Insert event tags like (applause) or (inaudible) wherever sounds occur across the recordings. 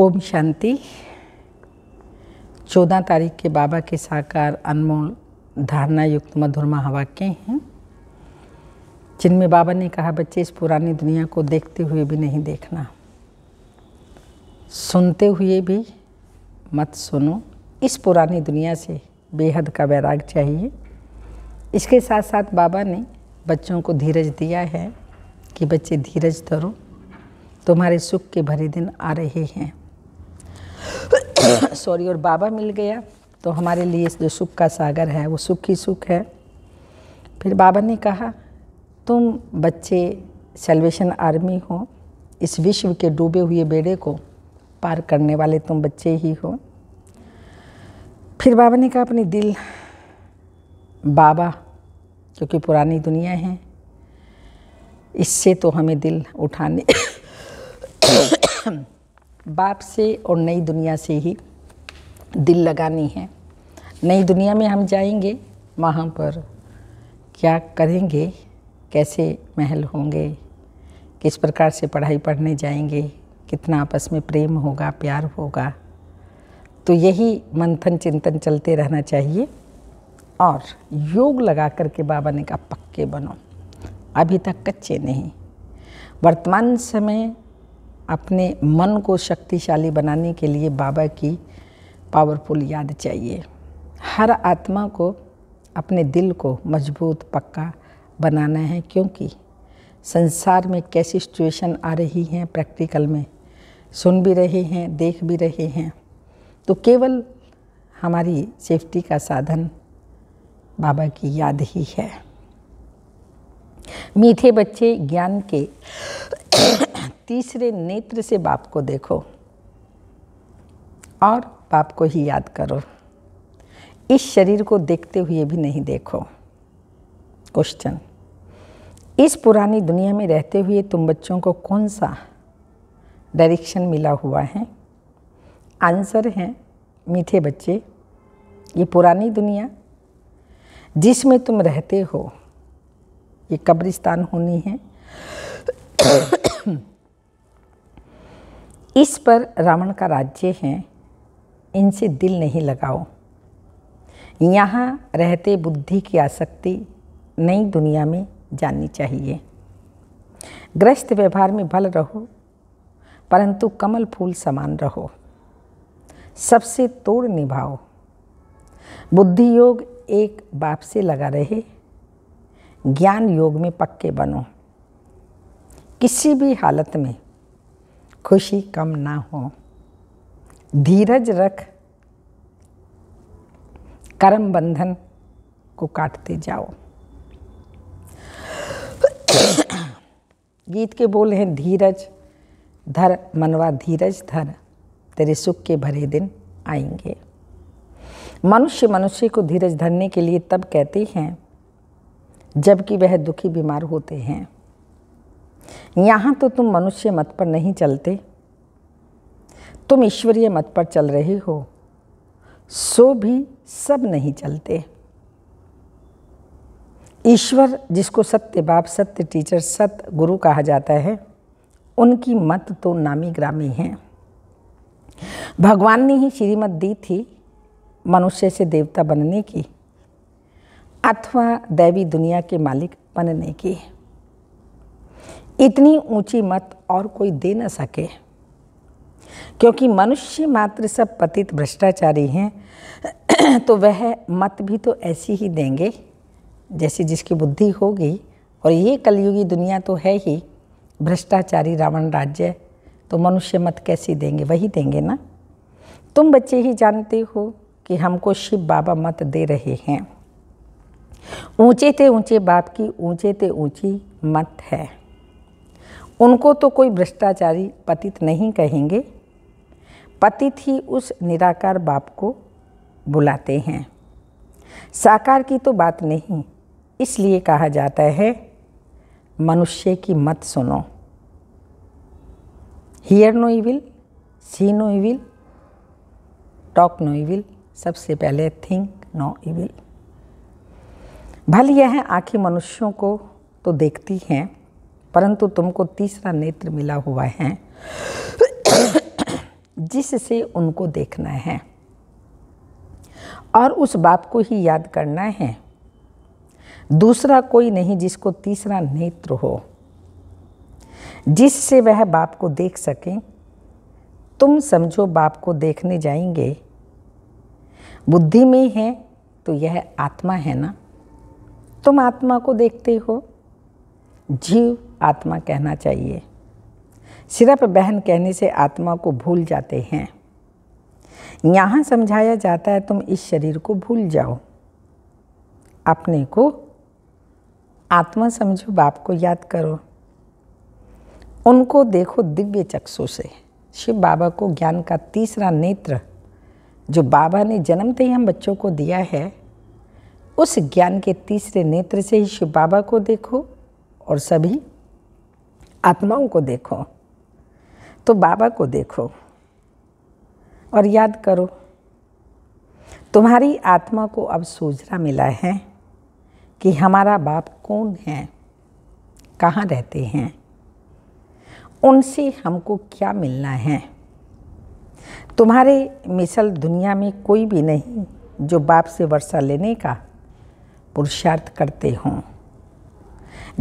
ओम शांति चौदह तारीख के बाबा के साकार अनमोल धारणा युक्त मधुर महावाक्य हैं जिनमें बाबा ने कहा बच्चे इस पुरानी दुनिया को देखते हुए भी नहीं देखना सुनते हुए भी मत सुनो इस पुरानी दुनिया से बेहद का वैराग चाहिए इसके साथ साथ बाबा ने बच्चों को धीरज दिया है कि बच्चे धीरज धरो तुम्हारे सुख के भरे दिन आ रहे हैं सॉरी और बाबा मिल गया तो हमारे लिए जो सुख का सागर है वो सुख ही सुख है फिर बाबा ने कहा तुम बच्चे सेल्वेशन आर्मी हो इस विश्व के डूबे हुए बेड़े को पार करने वाले तुम बच्चे ही हो फिर बाबा ने कहा अपने दिल बाबा क्योंकि पुरानी दुनिया है इससे तो हमें दिल उठाने बाप से और नई दुनिया से ही दिल लगानी है नई दुनिया में हम जाएंगे वहाँ पर क्या करेंगे कैसे महल होंगे किस प्रकार से पढ़ाई पढ़ने जाएंगे कितना आपस में प्रेम होगा प्यार होगा तो यही मंथन चिंतन चलते रहना चाहिए और योग लगा करके बाबा ने कहा पक्के बनो अभी तक कच्चे नहीं वर्तमान समय अपने मन को शक्तिशाली बनाने के लिए बाबा की पावरफुल याद चाहिए हर आत्मा को अपने दिल को मजबूत पक्का बनाना है क्योंकि संसार में कैसी सिचुएशन आ रही है प्रैक्टिकल में सुन भी रहे हैं देख भी रहे हैं तो केवल हमारी सेफ्टी का साधन बाबा की याद ही है मीठे बच्चे ज्ञान के तीसरे नेत्र से बाप को देखो और बाप को ही याद करो इस शरीर को देखते हुए भी नहीं देखो क्वेश्चन इस पुरानी दुनिया में रहते हुए तुम बच्चों को कौन सा डायरेक्शन मिला हुआ है आंसर है मीठे बच्चे ये पुरानी दुनिया जिसमें तुम रहते हो ये कब्रिस्तान होनी है इस पर रावण का राज्य है इनसे दिल नहीं लगाओ यहाँ रहते बुद्धि की आसक्ति नई दुनिया में जाननी चाहिए ग्रस्त व्यवहार में भल रहो परंतु कमल फूल समान रहो सबसे तोड़ निभाओ बुद्धि योग एक बाप से लगा रहे ज्ञान योग में पक्के बनो किसी भी हालत में खुशी कम ना हो धीरज रख कर्म बंधन को काटते जाओ गीत के बोल हैं धीरज धर मनवा धीरज धर तेरे सुख के भरे दिन आएंगे मनुष्य मनुष्य को धीरज धरने के लिए तब कहते हैं जबकि वह दुखी बीमार होते हैं यहाँ तो तुम मनुष्य मत पर नहीं चलते तुम ईश्वरीय मत पर चल रहे हो सो भी सब नहीं चलते ईश्वर जिसको सत्य बाप सत्य टीचर सत्य गुरु कहा जाता है उनकी मत तो नामी ग्रामी है भगवान ने ही श्रीमत दी थी मनुष्य से देवता बनने की अथवा दैवी दुनिया के मालिक बनने की इतनी ऊंची मत और कोई दे न सके क्योंकि मनुष्य मात्र सब पतित भ्रष्टाचारी हैं (clears throat) तो वह मत भी तो ऐसी ही देंगे जैसी जिसकी बुद्धि होगी और ये कलयुगी दुनिया तो है ही भ्रष्टाचारी रावण राज्य तो मनुष्य मत कैसी देंगे वही देंगे ना तुम बच्चे ही जानते हो कि हमको शिव बाबा मत दे रहे हैं ऊंचे थे ऊंचे बाप की ऊंचे थे ऊंची मत है उनको तो कोई भ्रष्टाचारी पतित नहीं कहेंगे पतित ही उस निराकार बाप को बुलाते हैं साकार की तो बात नहीं इसलिए कहा जाता है मनुष्य की मत सुनो hear no evil see no evil talk no evil सबसे पहले थिंक नो इविल भले यह आंखें मनुष्यों को तो देखती हैं परंतु तुमको तीसरा नेत्र मिला हुआ है जिससे उनको देखना है और उस बाप को ही याद करना है दूसरा कोई नहीं जिसको तीसरा नेत्र हो जिससे वह बाप को देख सकें तुम समझो बाप को देखने जाएंगे बुद्धि में है तो यह आत्मा है ना तुम आत्मा को देखते हो जीव आत्मा कहना चाहिए सिर्फ बहन कहने से आत्मा को भूल जाते हैं यहाँ समझाया जाता है तुम इस शरीर को भूल जाओ अपने को आत्मा समझो बाप को याद करो उनको देखो दिव्य चक्षु से शिव बाबा को ज्ञान का तीसरा नेत्र जो बाबा ने जन्मते ही हम बच्चों को दिया है उस ज्ञान के तीसरे नेत्र से ही शिव बाबा को देखो और सभी आत्माओं को देखो तो बाबा को देखो और याद करो तुम्हारी आत्मा को अब सूझना मिला है कि हमारा बाप कौन है कहाँ रहते हैं उनसे हमको क्या मिलना है तुम्हारे मिसल दुनिया में कोई भी नहीं जो बाप से वर्षा लेने का पुरुषार्थ करते हों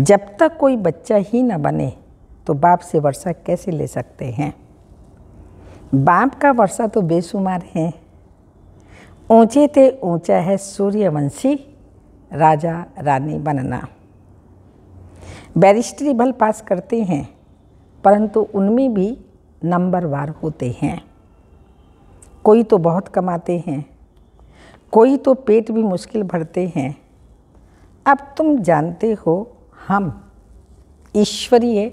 जब तक कोई बच्चा ही न बने तो बाप से वर्षा कैसे ले सकते हैं बाप का वर्षा तो बेशुमार है ऊंचे ते ऊंचा है सूर्यवंशी राजा रानी बनना बैरिस्ट्री भल पास करते हैं परंतु उनमें भी नंबरवार होते हैं कोई तो बहुत कमाते हैं कोई तो पेट भी मुश्किल भरते हैं अब तुम जानते हो हम ईश्वरीय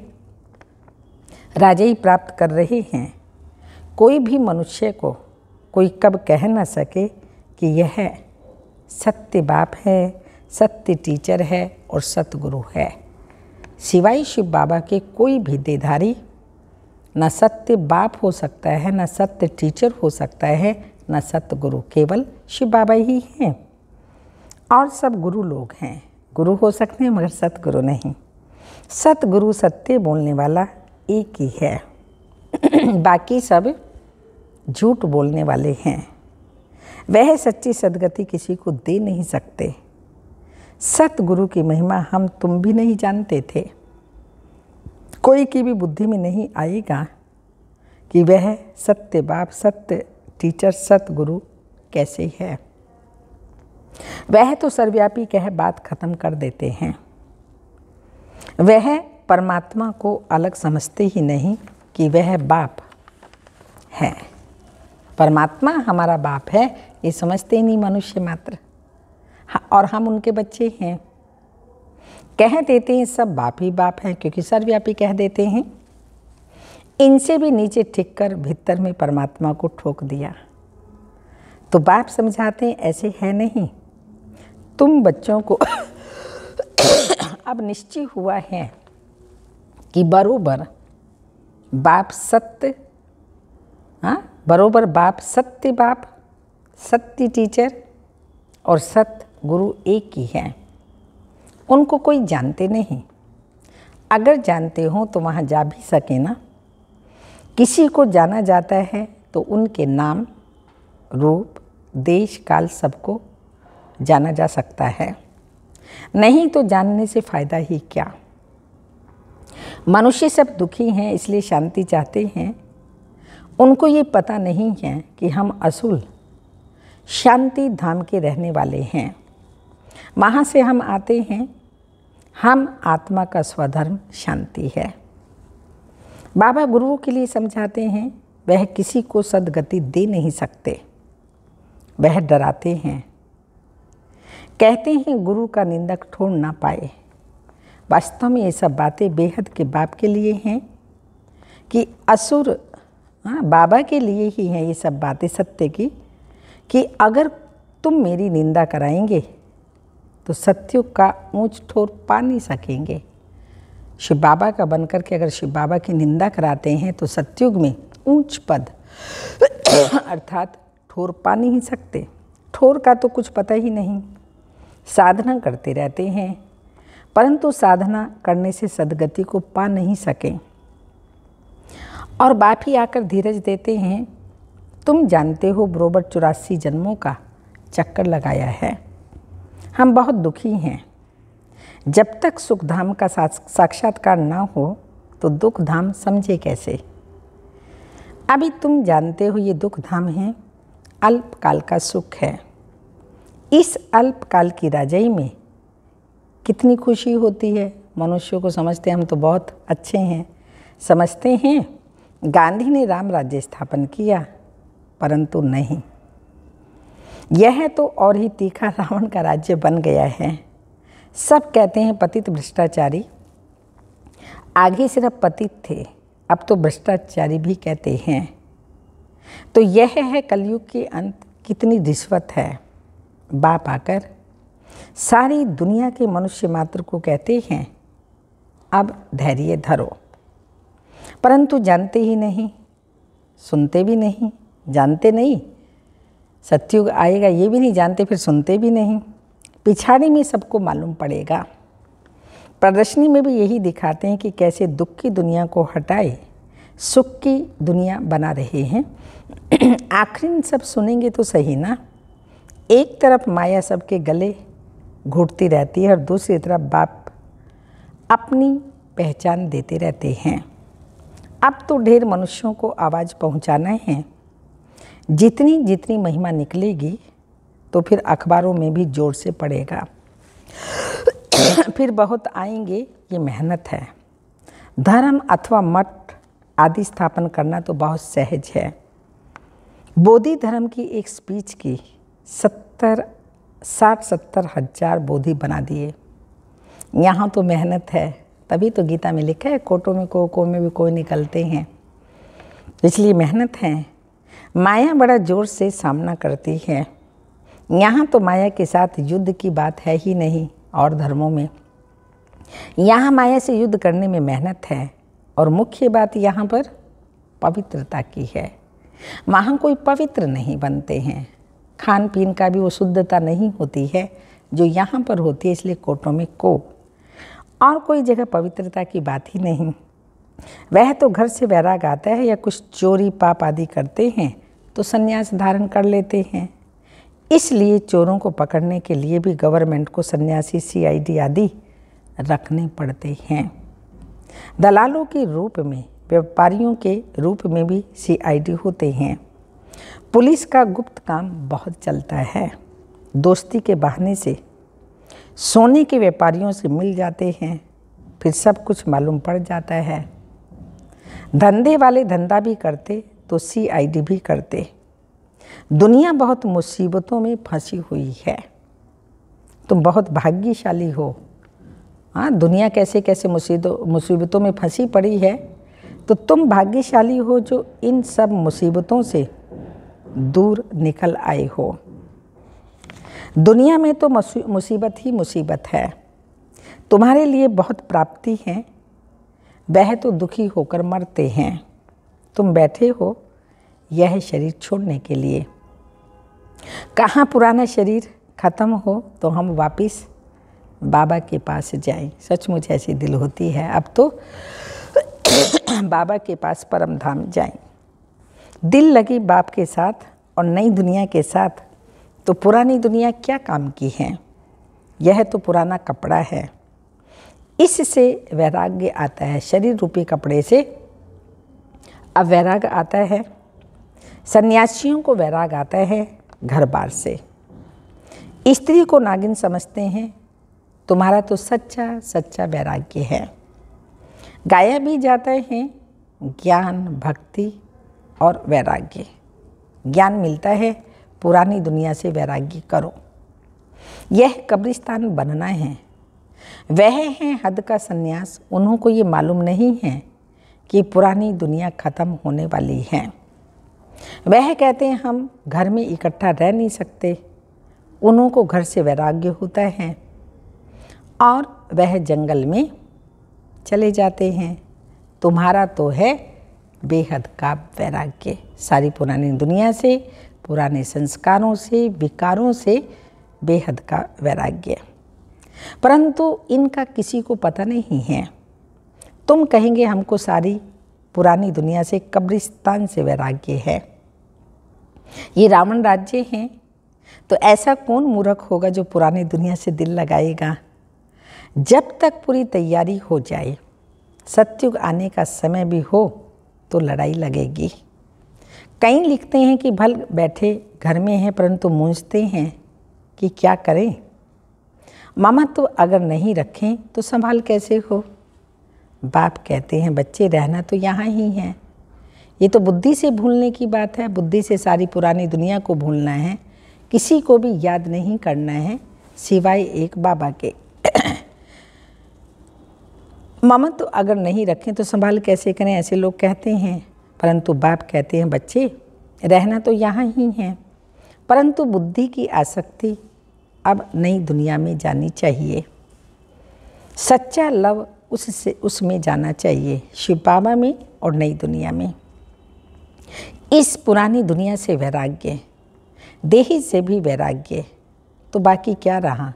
राजाई प्राप्त कर रहे हैं कोई भी मनुष्य को कोई कब कह ना सके कि यह सत्य बाप है सत्य टीचर है और सतगुरु है सिवाय शिव बाबा के कोई भी देधारी न सत्य बाप हो सकता है न सत्य टीचर हो सकता है न सत्य गुरु केवल शिव बाबा ही हैं और सब गुरु लोग हैं गुरु हो सकते हैं मगर सतगुरु नहीं सतगुरु सत्य बोलने वाला एक ही है (clears throat) बाकी सब झूठ बोलने वाले हैं वह सच्ची सदगति किसी को दे नहीं सकते सतगुरु की महिमा हम तुम भी नहीं जानते थे कोई की भी बुद्धि में नहीं आएगा कि वह सत्य बाप सत्य टीचर सतगुरु कैसे है वह तो सर्वव्यापी कह बात खत्म कर देते हैं वह परमात्मा को अलग समझते ही नहीं कि वह बाप है परमात्मा हमारा बाप है ये समझते ही नहीं मनुष्य मात्र हाँ, और हम उनके बच्चे हैं कह देते हैं सब बाप ही बाप हैं क्योंकि सर्वव्यापी कह देते हैं इनसे भी नीचे ठिक कर भीतर में परमात्मा को ठोक दिया तो बाप समझाते हैं ऐसे है नहीं तुम बच्चों को (coughs) अब निश्चय हुआ है कि बरोबर बाप सत्य हाँ बरोबर बाप सत्य बाप सत्य टीचर और सत्य गुरु एक ही हैं उनको कोई जानते नहीं अगर जानते हो तो वहाँ जा भी सके ना किसी को जाना जाता है तो उनके नाम रूप देश काल सबको जाना जा सकता है नहीं तो जानने से फ़ायदा ही क्या मनुष्य सब दुखी हैं इसलिए शांति चाहते हैं उनको ये पता नहीं है कि हम असुल शांति धाम के रहने वाले हैं वहाँ से हम आते हैं हम आत्मा का स्वधर्म शांति है बाबा गुरुओं के लिए समझाते हैं वह किसी को सदगति दे नहीं सकते वह डराते हैं कहते हैं गुरु का निंदक ठोड़ ना पाए वास्तव में ये सब बातें बेहद के बाप के लिए हैं कि असुर हाँ बाबा के लिए ही हैं ये सब बातें सत्य की कि अगर तुम मेरी निंदा कराएंगे तो सत्यु का ऊंच ठोर पा नहीं सकेंगे शिव बाबा का बनकर के अगर शिव बाबा की निंदा कराते हैं तो सत्युग में ऊंच पद (coughs) अर्थात ठोर पा नहीं सकते ठोर का तो कुछ पता ही नहीं साधना करते रहते हैं परंतु साधना करने से सदगति को पा नहीं सकें और बाप ही आकर धीरज देते हैं तुम जानते हो बरोबर चौरासी जन्मों का चक्कर लगाया है हम बहुत दुखी हैं जब तक सुख धाम का साक्षात्कार ना हो तो दुख धाम समझे कैसे अभी तुम जानते हो ये दुख धाम है अल्पकाल का सुख है इस अल्पकाल की राजाई में कितनी खुशी होती है मनुष्यों को समझते हैं हम तो बहुत अच्छे हैं समझते हैं गांधी ने राम राज्य स्थापन किया परंतु नहीं यह तो और ही तीखा रावण का राज्य बन गया है सब कहते हैं पतित भ्रष्टाचारी आगे सिर्फ पतित थे अब तो भ्रष्टाचारी भी कहते हैं तो यह है कलयुग के अंत कितनी रिश्वत है बाप आकर सारी दुनिया के मनुष्य मात्र को कहते हैं अब धैर्य धरो परंतु जानते ही नहीं सुनते भी नहीं जानते नहीं सत्युग आएगा ये भी नहीं जानते फिर सुनते भी नहीं पिछाड़ी में सबको मालूम पड़ेगा प्रदर्शनी में भी यही दिखाते हैं कि कैसे दुख की दुनिया को हटाए सुख की दुनिया बना रहे हैं (clears throat) आखिरी सब सुनेंगे तो सही ना एक तरफ माया सबके गले घुटती रहती है और दूसरी तरफ बाप अपनी पहचान देते रहते हैं अब तो ढेर मनुष्यों को आवाज़ पहुंचाना है जितनी जितनी महिमा निकलेगी तो फिर अखबारों में भी जोर से पड़ेगा फिर बहुत आएंगे ये मेहनत है धर्म अथवा मठ आदि स्थापन करना तो बहुत सहज है बोधि धर्म की एक स्पीच की सत्तर साठ सत्तर हजार बोधि बना दिए यहाँ तो मेहनत है तभी तो गीता में लिखा है कोटों में को को में भी कोई निकलते हैं इसलिए मेहनत है माया बड़ा जोर से सामना करती है यहाँ तो माया के साथ युद्ध की बात है ही नहीं और धर्मों में यहाँ माया से युद्ध करने में मेहनत है और मुख्य बात यहाँ पर पवित्रता की है वहाँ कोई पवित्र नहीं बनते हैं खान पीन का भी वो शुद्धता नहीं होती है जो यहाँ पर होती है इसलिए कोटों में को और कोई जगह पवित्रता की बात ही नहीं वह तो घर से वैराग आता है या कुछ चोरी पाप आदि करते हैं तो संन्यास धारण कर लेते हैं इसलिए चोरों को पकड़ने के लिए भी गवर्नमेंट को सन्यासी सीआईडी आदि रखने पड़ते हैं दलालों के रूप में व्यापारियों के रूप में भी सीआईडी होते हैं पुलिस का गुप्त काम बहुत चलता है दोस्ती के बहाने से सोने के व्यापारियों से मिल जाते हैं फिर सब कुछ मालूम पड़ जाता है धंधे वाले धंधा भी करते तो सीआईडी भी करते दुनिया बहुत मुसीबतों में फंसी हुई है तुम बहुत भाग्यशाली हो हाँ दुनिया कैसे कैसे मुसीबतों में फंसी पड़ी है तो तुम भाग्यशाली हो जो इन सब मुसीबतों से दूर निकल आए हो दुनिया में तो मुसीबत ही मुसीबत है तुम्हारे लिए बहुत प्राप्ति है वह तो दुखी होकर मरते हैं तुम बैठे हो यह शरीर छोड़ने के लिए कहाँ पुराना शरीर ख़त्म हो तो हम वापस बाबा के पास जाएं मुझे ऐसी दिल होती है अब तो बाबा के पास परम धाम जाएं दिल लगी बाप के साथ और नई दुनिया के साथ तो पुरानी दुनिया क्या काम की है यह तो पुराना कपड़ा है इससे वैराग्य आता है शरीर रूपी कपड़े से अब वैराग आता है सन्यासियों को वैराग आता है घर बार से स्त्री को नागिन समझते हैं तुम्हारा तो सच्चा सच्चा वैराग्य है गाया भी जाता है ज्ञान भक्ति और वैराग्य ज्ञान मिलता है पुरानी दुनिया से वैराग्य करो यह कब्रिस्तान बनना है वह हैं हद का संन्यास उन्हों को ये मालूम नहीं है कि पुरानी दुनिया ख़त्म होने वाली है वह कहते हैं हम घर में इकट्ठा रह नहीं सकते उन्हों को घर से वैराग्य होता है और वह जंगल में चले जाते हैं तुम्हारा तो है बेहद का वैराग्य सारी पुरानी दुनिया से पुराने संस्कारों से विकारों से बेहद का वैराग्य परंतु इनका किसी को पता नहीं है तुम कहेंगे हमको सारी पुरानी दुनिया से कब्रिस्तान से वैराग्य है ये रावण राज्य हैं तो ऐसा कौन मूर्ख होगा जो पुरानी दुनिया से दिल लगाएगा जब तक पूरी तैयारी हो जाए सत्युग आने का समय भी हो तो लड़ाई लगेगी कई लिखते हैं कि भल बैठे घर में हैं परंतु मूंझते हैं कि क्या करें ममत्व तो अगर नहीं रखें तो संभाल कैसे हो बाप कहते हैं बच्चे रहना तो यहाँ ही हैं ये तो बुद्धि से भूलने की बात है बुद्धि से सारी पुरानी दुनिया को भूलना है किसी को भी याद नहीं करना है सिवाय एक बाबा के ममत्व तो अगर नहीं रखें तो संभाल कैसे करें ऐसे लोग कहते हैं परंतु बाप कहते हैं बच्चे रहना तो यहाँ ही है परंतु बुद्धि की आसक्ति अब नई दुनिया में जानी चाहिए सच्चा लव उससे उसमें जाना चाहिए शिव बाबा में और नई दुनिया में इस पुरानी दुनिया से वैराग्य देही से भी वैराग्य तो बाकी क्या रहा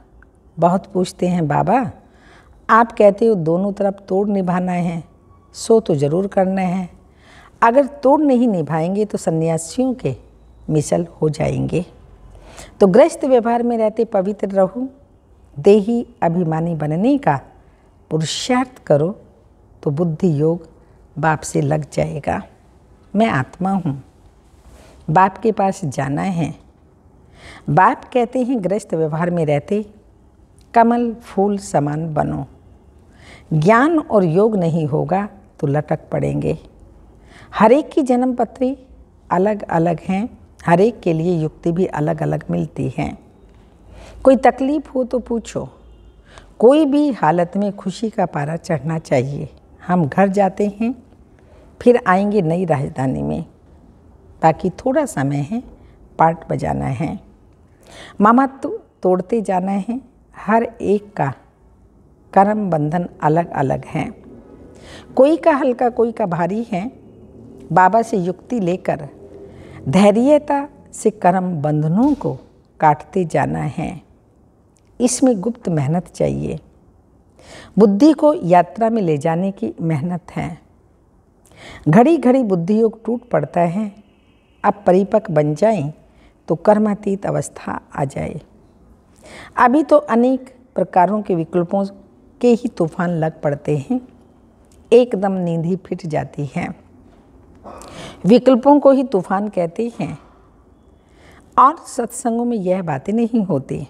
बहुत पूछते हैं बाबा आप कहते हो दोनों तरफ तोड़ निभाना है सो तो ज़रूर करना है अगर तोड़ नहीं निभाएंगे तो सन्यासियों के मिसल हो जाएंगे तो ग्रस्त व्यवहार में रहते पवित्र रहो देही अभिमानी बनने का पुरुषार्थ करो तो बुद्धि योग बाप से लग जाएगा मैं आत्मा हूँ बाप के पास जाना है बाप कहते हैं ग्रस्त व्यवहार में रहते कमल फूल समान बनो ज्ञान और योग नहीं होगा तो लटक पड़ेंगे हर एक की जन्म पत्री अलग अलग हैं हर एक के लिए युक्ति भी अलग अलग मिलती हैं कोई तकलीफ़ हो तो पूछो कोई भी हालत में खुशी का पारा चढ़ना चाहिए हम घर जाते हैं फिर आएंगे नई राजधानी में बाकी थोड़ा समय है पार्ट बजाना है मामा तो तोड़ते जाना है हर एक का कर्म बंधन अलग अलग हैं कोई का हल्का कोई का भारी है बाबा से युक्ति लेकर धैर्यता से कर्म बंधनों को काटते जाना है इसमें गुप्त मेहनत चाहिए बुद्धि को यात्रा में ले जाने की मेहनत है घड़ी घड़ी बुद्धि योग टूट पड़ता है अब परिपक बन जाए तो कर्मातीत अवस्था आ जाए अभी तो अनेक प्रकारों के विकल्पों के ही तूफान लग पड़ते हैं एकदम नींद ही फिट जाती है विकल्पों को ही तूफान कहते हैं और सत्संगों में यह बातें नहीं होती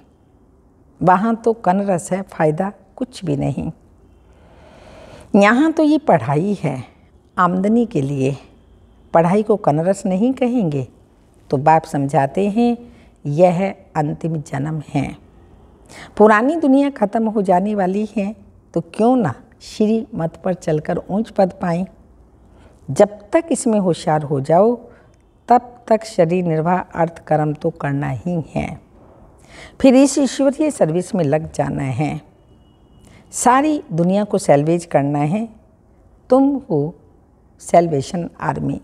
वहाँ तो कनरस है फ़ायदा कुछ भी नहीं यहाँ तो ये पढ़ाई है आमदनी के लिए पढ़ाई को कनरस नहीं कहेंगे तो बाप समझाते हैं यह अंतिम जन्म है पुरानी दुनिया ख़त्म हो जाने वाली है तो क्यों ना श्री मत पर चलकर ऊंच पद पाएं जब तक इसमें होशियार हो जाओ तब तक शरीर निर्वाह अर्थ कर्म तो करना ही है फिर इस ईश्वरीय सर्विस में लग जाना है सारी दुनिया को सेल्वेज करना है तुम हो सेल्वेशन आर्मी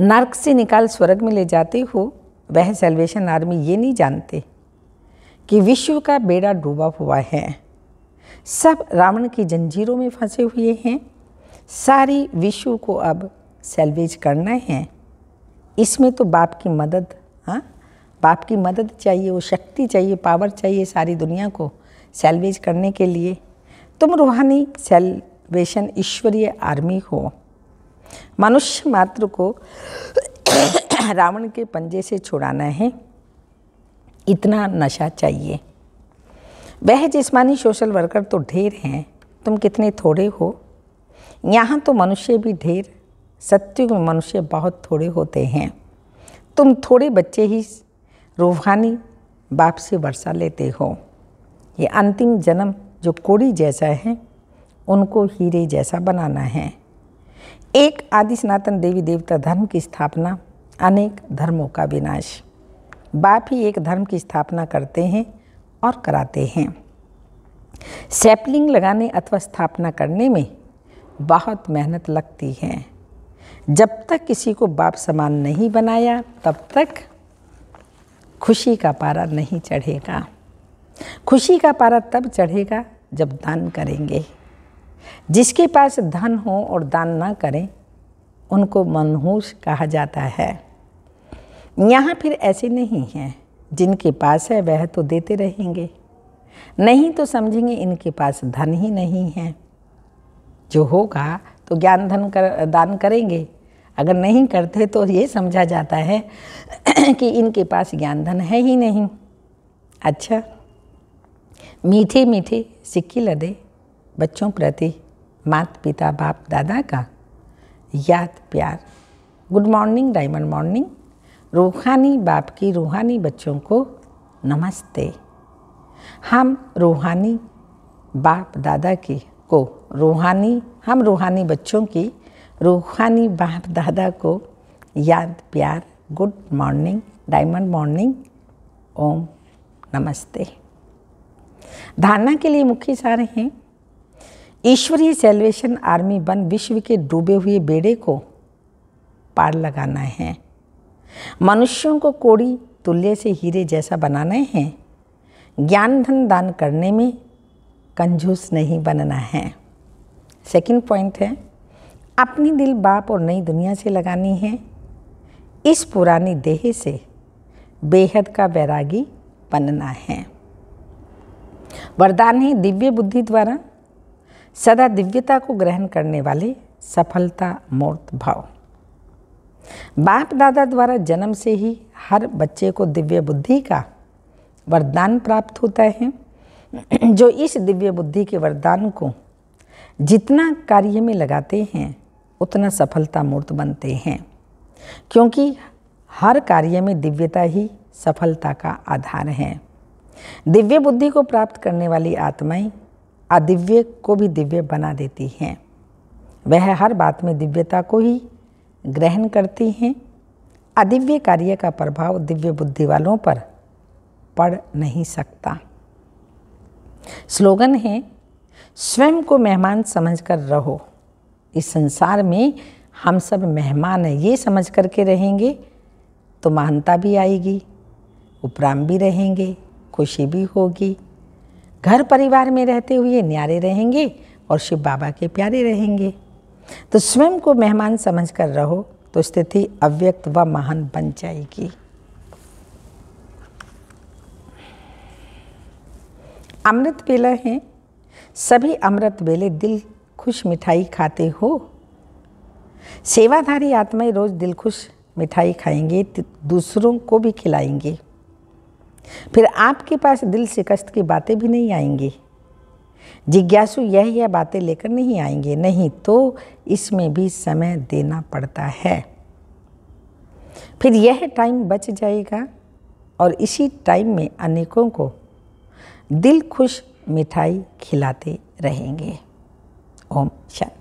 नर्क से निकाल स्वर्ग में ले जाते हो वह सेल्वेशन आर्मी ये नहीं जानते कि विश्व का बेड़ा डूबा हुआ है सब रावण की जंजीरों में फंसे हुए हैं सारी विश्व को अब सेल्वेज करना है इसमें तो बाप की मदद हाँ बाप की मदद चाहिए वो शक्ति चाहिए पावर चाहिए सारी दुनिया को सेल्वेज करने के लिए तुम रूहानी सेल्वेशन ईश्वरीय आर्मी हो मनुष्य मात्र को (coughs) रावण के पंजे से छुड़ाना है इतना नशा चाहिए वह जिस्मानी सोशल वर्कर तो ढेर हैं तुम कितने थोड़े हो यहाँ तो मनुष्य भी ढेर सत्युग में मनुष्य बहुत थोड़े होते हैं तुम थोड़े बच्चे ही रूहानी बाप से वर्षा लेते हो ये अंतिम जन्म जो कोड़ी जैसा है उनको हीरे जैसा बनाना है एक आदि सनातन देवी देवता धर्म की स्थापना अनेक धर्मों का विनाश बाप ही एक धर्म की स्थापना करते हैं और कराते हैं सैपलिंग लगाने अथवा स्थापना करने में बहुत मेहनत लगती है जब तक किसी को बाप समान नहीं बनाया तब तक खुशी का पारा नहीं चढ़ेगा खुशी का पारा तब चढ़ेगा जब दान करेंगे जिसके पास धन हो और दान ना करें उनको मनहूस कहा जाता है यहाँ फिर ऐसे नहीं हैं जिनके पास है वह तो देते रहेंगे नहीं तो समझेंगे इनके पास धन ही नहीं है जो होगा तो ज्ञान धन कर दान करेंगे अगर नहीं करते तो ये समझा जाता है (clears throat) कि इनके पास ज्ञान धन है ही नहीं अच्छा मीठे मीठे सिक्के लदे बच्चों प्रति माता पिता बाप दादा का याद प्यार गुड मॉर्निंग डायमंड मॉर्निंग रूहानी बाप की रूहानी बच्चों को नमस्ते हम रूहानी बाप दादा की को रूहानी हम रूहानी बच्चों की रूहानी बाप दादा को याद प्यार good morning diamond morning Om नमस्ते धारणा के लिए मुख्य सारे हैं ईश्वरीय सेल्वेशन आर्मी वन विश्व के डूबे हुए बेड़े को पार लगाना है मनुष्यों को कोड़ी तुल्य से हीरे जैसा बनाना है ज्ञान धन दान करने में कंजूस नहीं बनना है सेकंड पॉइंट है अपनी दिल बाप और नई दुनिया से लगानी है इस पुरानी देह से बेहद का बैरागी बनना है वरदान है दिव्य बुद्धि द्वारा सदा दिव्यता को ग्रहण करने वाले सफलता मूर्त भाव बाप दादा द्वारा जन्म से ही हर बच्चे को दिव्य बुद्धि का वरदान प्राप्त होता है जो इस दिव्य बुद्धि के वरदान को जितना कार्य में लगाते हैं उतना सफलता मूर्त बनते हैं क्योंकि हर कार्य में दिव्यता ही सफलता का आधार है दिव्य बुद्धि को प्राप्त करने वाली आत्माएं अदिव्य को भी दिव्य बना देती हैं वह हर बात में दिव्यता को ही ग्रहण करती हैं अदिव्य कार्य का प्रभाव दिव्य बुद्धि वालों पर पड़ नहीं सकता स्लोगन है स्वयं को मेहमान समझकर रहो इस संसार में हम सब मेहमान हैं ये समझ कर के रहेंगे तो महानता भी आएगी उपराम भी रहेंगे खुशी भी होगी घर परिवार में रहते हुए न्यारे रहेंगे और शिव बाबा के प्यारे रहेंगे तो स्वयं को मेहमान समझ कर रहो तो स्थिति अव्यक्त व महान बन जाएगी अमृत वेला है सभी अमृत वेले दिल खुश मिठाई खाते हो सेवाधारी आत्माएं रोज़ दिल खुश मिठाई खाएंगे दूसरों को भी खिलाएंगे फिर आपके पास दिल शिकस्त की बातें भी नहीं आएंगी जिज्ञासु यह यह बातें लेकर नहीं आएंगे नहीं तो इसमें भी समय देना पड़ता है फिर यह टाइम बच जाएगा और इसी टाइम में अनेकों को दिल खुश मिठाई खिलाते रहेंगे ओम शांति